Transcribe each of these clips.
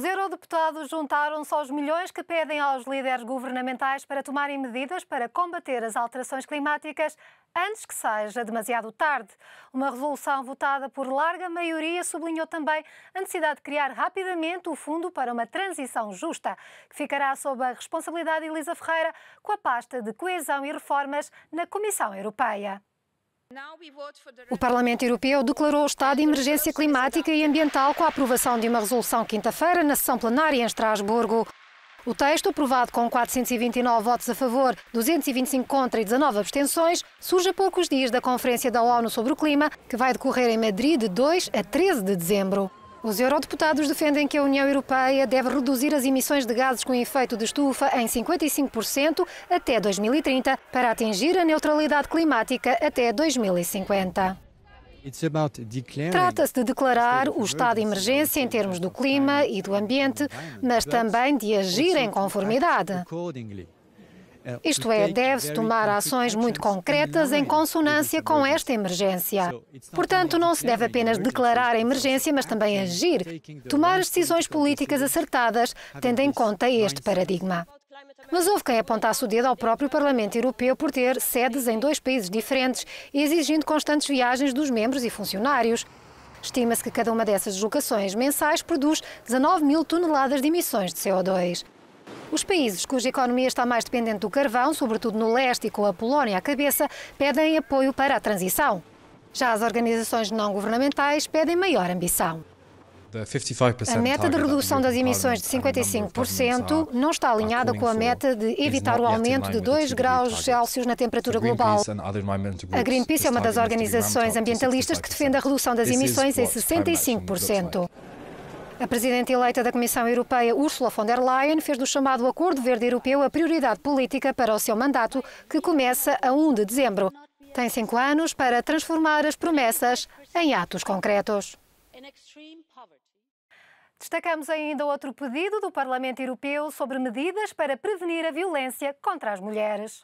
Os eurodeputados juntaram-se aos milhões que pedem aos líderes governamentais para tomarem medidas para combater as alterações climáticas antes que seja demasiado tarde. Uma resolução votada por larga maioria sublinhou também a necessidade de criar rapidamente o Fundo para uma Transição Justa, que ficará sob a responsabilidade de Elisa Ferreira com a pasta de Coesão e Reformas na Comissão Europeia. O Parlamento Europeu declarou o estado de emergência climática e ambiental com a aprovação de uma resolução quinta-feira na sessão plenária em Estrasburgo. O texto, aprovado com 429 votos a favor, 225 contra e 19 abstenções, surge a poucos dias da Conferência da ONU sobre o Clima, que vai decorrer em Madrid de 2 a 13 de dezembro. Os eurodeputados defendem que a União Europeia deve reduzir as emissões de gases com efeito de estufa em 55% até 2030 para atingir a neutralidade climática até 2050. Trata-se de declarar o estado de emergência em termos do clima e do ambiente, mas também de agir em conformidade. É, Isto é, deve-se tomar ações muito é? concretas em é? consonância com esta emergência. Portanto, não se deve apenas declarar a emergência, mas também agir, tomar as decisões políticas acertadas, tendo em conta este paradigma. Mas houve quem apontasse o dedo ao próprio Parlamento Europeu por ter sedes em dois países diferentes e exigindo constantes viagens dos membros e funcionários. Estima-se que cada uma dessas deslocações mensais produz 19 mil toneladas de emissões de CO2. Os países cuja economia está mais dependente do carvão, sobretudo no leste e com a Polónia à cabeça, pedem apoio para a transição. Já as organizações não governamentais pedem maior ambição. A meta de redução das emissões de 55% não está alinhada com a meta de evitar o aumento de 2 graus Celsius na temperatura global. A Greenpeace é uma das organizações ambientalistas que defende a redução das emissões em 65%. A presidente eleita da Comissão Europeia, Ursula von der Leyen, fez do chamado Acordo Verde Europeu a prioridade política para o seu mandato, que começa a 1 de dezembro. Tem cinco anos para transformar as promessas em atos concretos. Destacamos ainda outro pedido do Parlamento Europeu sobre medidas para prevenir a violência contra as mulheres.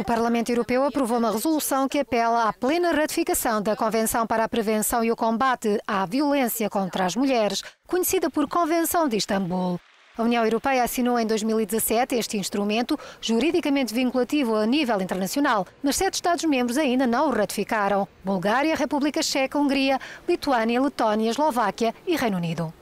O Parlamento Europeu aprovou uma resolução que apela à plena ratificação da Convenção para a Prevenção e o Combate à Violência contra as Mulheres, conhecida por Convenção de Istambul. A União Europeia assinou em 2017 este instrumento juridicamente vinculativo a nível internacional, mas sete Estados-membros ainda não o ratificaram: Bulgária, República Checa, Hungria, Lituânia, Letónia, Eslováquia e Reino Unido.